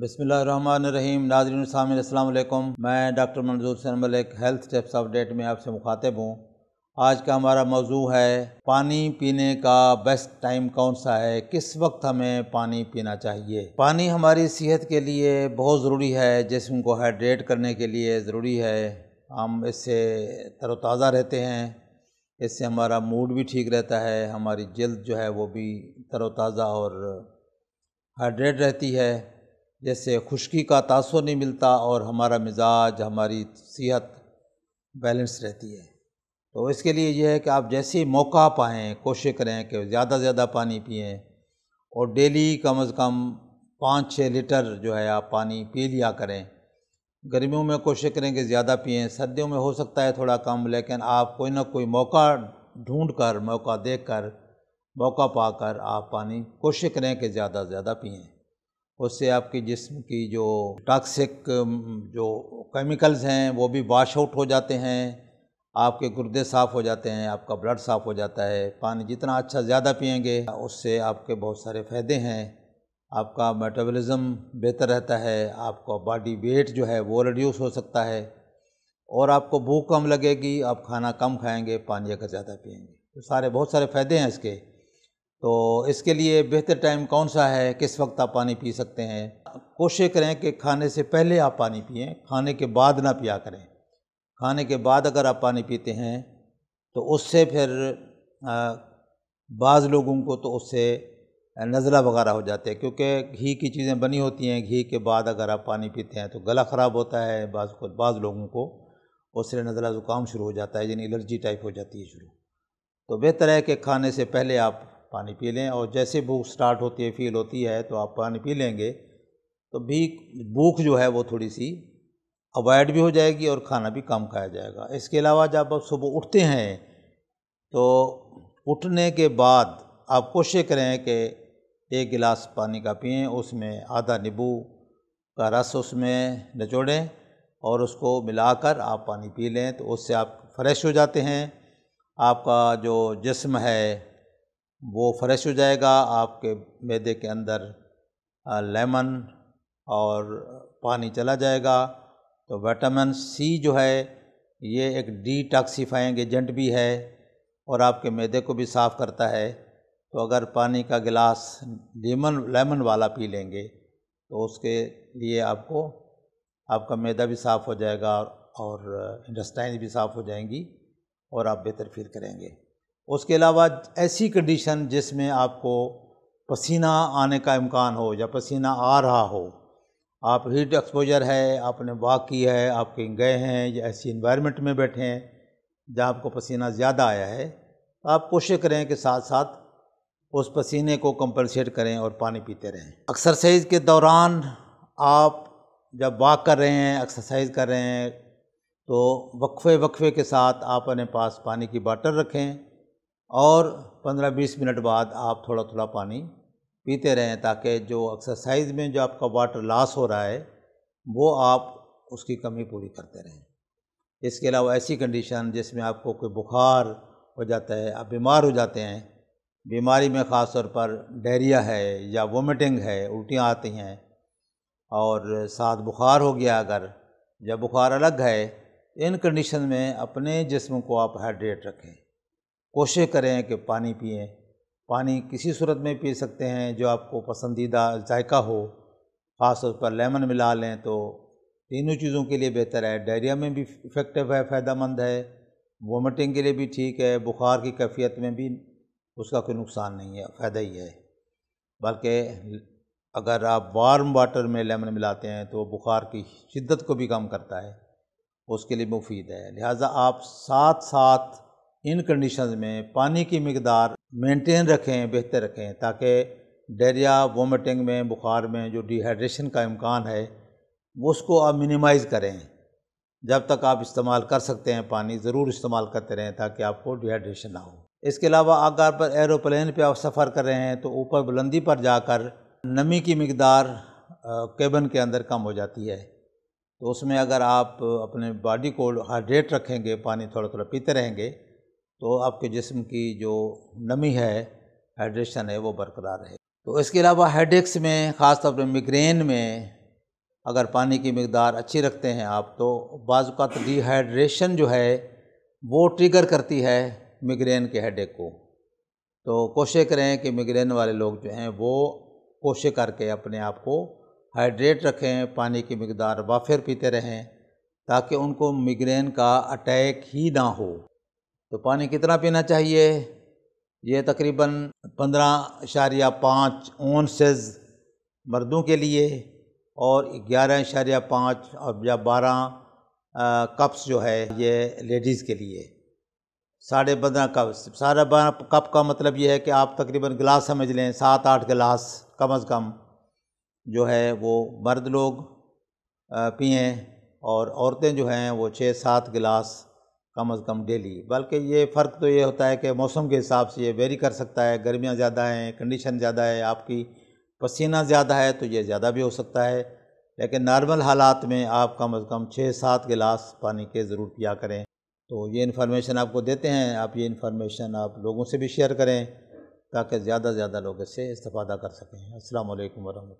रहीम नाजरन सामिलकुम मैं doctor Manzoor Sain Malik health steps update में आपसे मुखातिब हूँ आज का हमारा मौजू है पानी पीने का बेस्ट टाइम कौन सा है किस वक्त हमें पानी पीना चाहिए पानी हमारी सेहत के लिए बहुत ज़रूरी है जिसम को हाइड्रेट करने के लिए ज़रूरी है हम इससे तरोताज़ा रहते हैं इससे हमारा मूड भी ठीक रहता है हमारी जल्द जो है वो भी तरोताज़ा और हाइड्रेट रहती है जैसे खुश्की का तासर नहीं मिलता और हमारा मिजाज हमारी सेहत बैलेंस रहती है तो इसके लिए यह है कि आप जैसे मौका पाएँ कोशिश करें कि ज़्यादा से ज़्यादा पानी पिएँ और डेली कम अज़ कम पाँच छः लीटर जो है आप पानी पी लिया करें गर्मियों में कोशिश करें कि ज़्यादा पिएँ सर्दियों में हो सकता है थोड़ा कम लेकिन आप कोई ना कोई मौका ढूंढ कर मौका देख कर मौका पा कर आप पानी कोशिश करें कि ज़्यादा से ज़्यादा पिएँ उससे आपके जिस्म की जो टॉक्सिक जो केमिकल्स हैं वो भी वाश आउट हो जाते हैं आपके गुर्दे साफ़ हो जाते हैं आपका ब्लड साफ़ हो जाता है पानी जितना अच्छा ज़्यादा पियेंगे उससे आपके बहुत सारे फ़ायदे हैं आपका मेटाबॉलिज्म बेहतर रहता है आपका बॉडी वेट जो है वो रिड्यूस हो सकता है और आपको भूख कम लगेगी आप खाना कम खाएंगे पानी अगर ज़्यादा पियेंगे तो सारे बहुत सारे फ़ायदे हैं इसके तो इसके लिए बेहतर टाइम कौन सा है किस वक्त आप पानी पी सकते हैं कोशिश करें कि खाने से पहले आप पानी पिएँ खाने के बाद ना पिया करें खाने के बाद अगर आप पानी पीते हैं तो उससे फिर बाज़ लोगों को तो उससे नज़ला वगैरह हो जाते हैं क्योंकि घी की चीज़ें बनी होती हैं घी के बाद अगर आप पानी पीते हैं तो गला ख़राब होता है बाज़ को बाज़ लोगों को उससे नज़ला ज़ुकाम शुरू हो जाता है यानी एलर्जी टाइप हो जाती है शुरू तो बेहतर है कि खाने से पहले आप पानी पी लें और जैसे भूख स्टार्ट होती है फील होती है तो आप पानी पी लेंगे तो भी भूख जो है वो थोड़ी सी अवॉइड भी हो जाएगी और खाना भी कम खाया जाएगा इसके अलावा जब आप सुबह उठते हैं तो उठने के बाद आप कोशिश करें कि एक गिलास पानी का पिएँ उसमें आधा नींबू का रस उसमें निचोड़ें और उसको मिलाकर आप पानी पी लें तो उससे आप फ्रेश हो जाते हैं आपका जो जिस्म है वो फ्रेश हो जाएगा आपके मैदे के अंदर लेमन और पानी चला जाएगा तो विटामिन सी जो है ये एक डिटॉक्सिफाइंग एजेंट भी है और आपके मैदे को भी साफ़ करता है तो अगर पानी का गिलास लेमन लेमन वाला पी लेंगे तो उसके लिए आपको आपका मैदा भी साफ़ हो जाएगा और इंडस्टाइन भी साफ़ हो जाएंगी और आप बेहतर फील करेंगे उसके अलावा ऐसी कंडीशन जिसमें आपको पसीना आने का इम्कान हो या पसीना आ रहा हो आप हीट एक्सपोजर है आपने वॉक की है आप कहीं गए हैं या ऐसी इन्वायरमेंट में बैठे हैं जहाँ आपको पसीना ज़्यादा आया है तो आप कोशिश करें कि साथ साथ उस पसीने को कंपनसेट करें और पानी पीते रहें एक्सरसाइज के दौरान आप जब वॉक कर रहे हैं एक्सरसाइज कर रहे हैं तो वक्फे वक्फे के साथ आप अपने पास पानी की बाटल रखें और 15-20 मिनट बाद आप थोड़ा थोड़ा पानी पीते रहें ताकि जो एक्सरसाइज में जो आपका वाटर लॉस हो रहा है वो आप उसकी कमी पूरी करते रहें इसके अलावा ऐसी कंडीशन जिसमें आपको कोई बुखार हो जाता है आप बीमार हो जाते हैं बीमारी में ख़ास तौर पर डायरिया है या वोमिटिंग है उल्टियाँ आती हैं और साथ बुखार हो गया अगर या बुखार अलग है इन कंडीशन में अपने जिस्म को आप हाइड्रेट रखें कोशिश करें कि पानी पिए पानी किसी सूरत में पी सकते हैं जो आपको पसंदीदा जायका हो ख़ास तौर पर लेमन मिला लें तो तीनों चीज़ों के लिए बेहतर है डायरिया में भी इफ़ेक्टिव है फ़ायदा है वोमिटिंग के लिए भी ठीक है बुखार की कैफियत में भी उसका कोई नुकसान नहीं है फ़ायदा ही है बल्कि अगर आप वार्म वाटर में लेमन मिलाते हैं तो बुखार की शिद्दत को भी कम करता है उसके लिए मुफीद है लिहाजा आप साथ साथ इन कंडीशन में पानी की मकदार मेंटेन रखें बेहतर रखें ताकि डायरिया वोमिटिंग में बुखार में जो डिहाइड्रेशन का इम्कान है वो उसको आप मिनिमाइज़ करें जब तक आप इस्तेमाल कर सकते हैं पानी ज़रूर इस्तेमाल करते रहें ताकि आपको डिहाइड्रेशन ना हो इसके अलावा अगर पर एरोप्लेन पर आप सफ़र कर रहे हैं तो ऊपर बुलंदी पर जाकर नमी की मकदार केबन के अंदर कम हो जाती है तो उसमें अगर आप अपने बॉडी को हाइड्रेट रखेंगे पानी थोड़ा थोड़ा पीते रहेंगे तो आपके जिस्म की जो नमी है हाइड्रेशन है वो बरकरार रहे तो इसके अलावा हेडेक्स में ख़ास तौर पर मिग्रेन में अगर पानी की मकदार अच्छी रखते हैं आप तो बाज़ात डिहाइड्रेशन जो है वो ट्रिगर करती है मिग्रेन के हेडेक को तो कोशिश करें कि मिग्रेन वाले लोग जो हैं वो कोशिश करके अपने आप को हाइड्रेट रखें पानी की मकदार वाफिर पीते रहें ताकि उनको मिग्रेन का अटैक ही ना हो तो पानी कितना पीना चाहिए ये तकरीबन पंद्रह इशारिया पाँच ओनसेज मर्दों के लिए और ग्यारह इशारिया पाँच और या बारह कप्स जो है ये लेडीज़ के लिए साढ़े पंद्रह कप साढ़े बारह कप का मतलब ये है कि आप तकरीबन गिलास समझ लें सात आठ गिलास कम अज़ कम जो है वो मर्द लोग पिएँ और औरतें जो हैं वो छः सात गिलास कम अज़ कम डेली बल्कि ये फ़र्क तो ये होता है कि मौसम के हिसाब से ये वेरी कर सकता है गर्मियाँ ज़्यादा हैं कंडीशन ज़्यादा है आपकी पसीना ज़्यादा है तो ये ज़्यादा भी हो सकता है लेकिन नॉर्मल हालात में आप कम अज़ कम छः सात गिलास पानी के ज़रूर पिया करें तो ये इन्फॉर्मेशन आपको देते हैं आप ये इन्फॉर्मेशन आप लोगों से भी शेयर करें ताकि ज़्यादा से ज़्यादा लोग इससे इस्ता कर सकें असल वरहमल